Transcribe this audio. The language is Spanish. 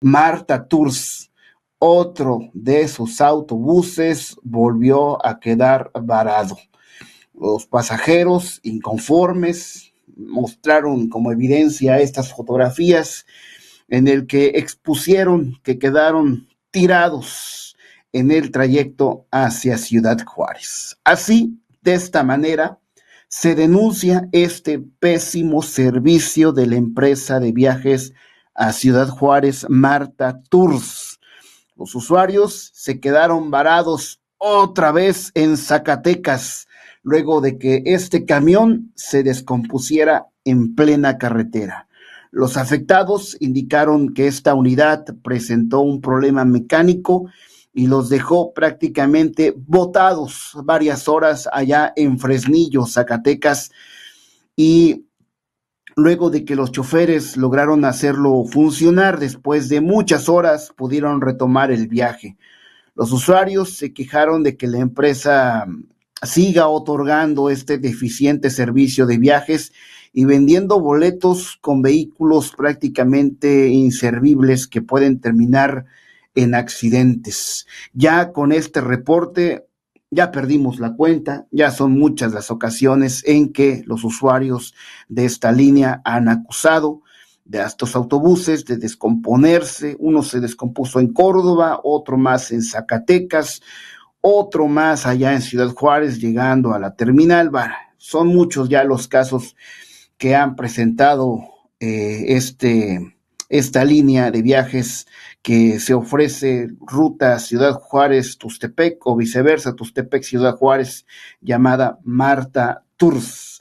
Marta Tours, otro de sus autobuses, volvió a quedar varado. Los pasajeros, inconformes, mostraron como evidencia estas fotografías en el que expusieron que quedaron tirados en el trayecto hacia Ciudad Juárez. Así, de esta manera, se denuncia este pésimo servicio de la empresa de viajes a Ciudad Juárez Marta Tours. Los usuarios se quedaron varados otra vez en Zacatecas, luego de que este camión se descompusiera en plena carretera. Los afectados indicaron que esta unidad presentó un problema mecánico y los dejó prácticamente botados varias horas allá en Fresnillo, Zacatecas, y luego de que los choferes lograron hacerlo funcionar después de muchas horas, pudieron retomar el viaje. Los usuarios se quejaron de que la empresa mm, siga otorgando este deficiente servicio de viajes y vendiendo boletos con vehículos prácticamente inservibles que pueden terminar en accidentes. Ya con este reporte, ya perdimos la cuenta, ya son muchas las ocasiones en que los usuarios de esta línea han acusado de estos autobuses de descomponerse, uno se descompuso en Córdoba, otro más en Zacatecas, otro más allá en Ciudad Juárez llegando a la terminal. son muchos ya los casos que han presentado eh, este esta línea de viajes que se ofrece ruta Ciudad Juárez Tustepec o viceversa Tustepec Ciudad Juárez llamada Marta Tours.